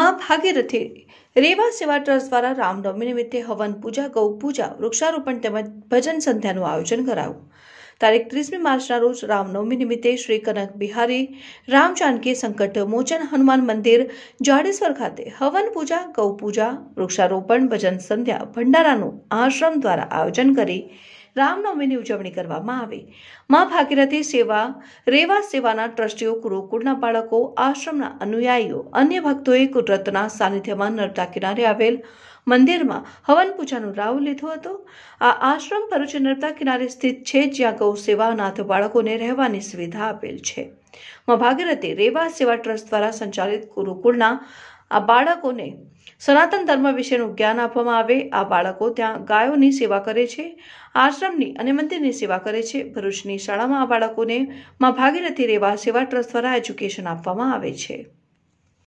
માં ભાગીરથી રેવા સેવા ટ્રસ્ટ દ્વારા રામનવમી નિમિત્તે હવન પૂજા ગૌ પૂજા વૃક્ષારોપણ તેમજ ભજન સંધ્યાનું આયોજન કરાયું તારીખ ત્રીસમી માર્ચના રોજ રામનવમી નિમિત્તે શ્રી કનક બિહારી રામ જાનકી સંકટ મોચન હનુમાન મંદિર જાડેશ્વર ખાતે હવન પૂજા ગૌ પૂજા વૃક્ષારોપણ ભજન સંધ્યા ભંડારાનું આશ્રમ દ્વારા આયોજન કરી રામનવમીની ઉજવણી કરવામાં આવી મા ભાગીરથી સેવા રેવા સેવાના ટ્રસ્ટીઓ કુરુકુળના બાળકો આશ્રમના અનુયાયીઓ અન્ય ભક્તોએ કુદરતના સાનિધ્યમાં નર્મદા કિનારે આવેલ મંદિરમાં હવન પૂજાનો રાવ લીધો હતો આ આશ્રમ ભરૂચ નર્મદા કિનારે સ્થિત છે જ્યાં ગૌ સેવાનાથ બાળકોને રહેવાની સુવિધા આપેલ છે માં ભાગીરથી રેવા સેવા ટ્રસ્ટ દ્વારા સંચાલિત ગુરુકુળના આ બાળકોને સનાતન ધર્મ વિશેનું જ્ઞાન આપવામાં આવે આ બાળકો ત્યાં ગાયોની સેવા કરે છે આશ્રમની અને મંદિરની સેવા કરે છે ભરૂચની શાળામાં આ બાળકોને માં ભાગીરથી રહેવા સેવા ટ્રસ્ટ દ્વારા એજ્યુકેશન આપવામાં આવે છે